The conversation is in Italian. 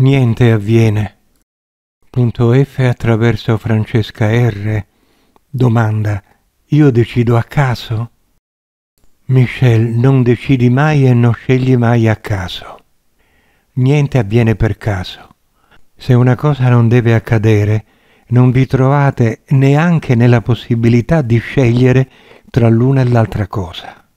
niente avviene. Punto F attraverso Francesca R. Domanda. Io decido a caso? Michel, non decidi mai e non scegli mai a caso. Niente avviene per caso. Se una cosa non deve accadere, non vi trovate neanche nella possibilità di scegliere tra l'una e l'altra cosa.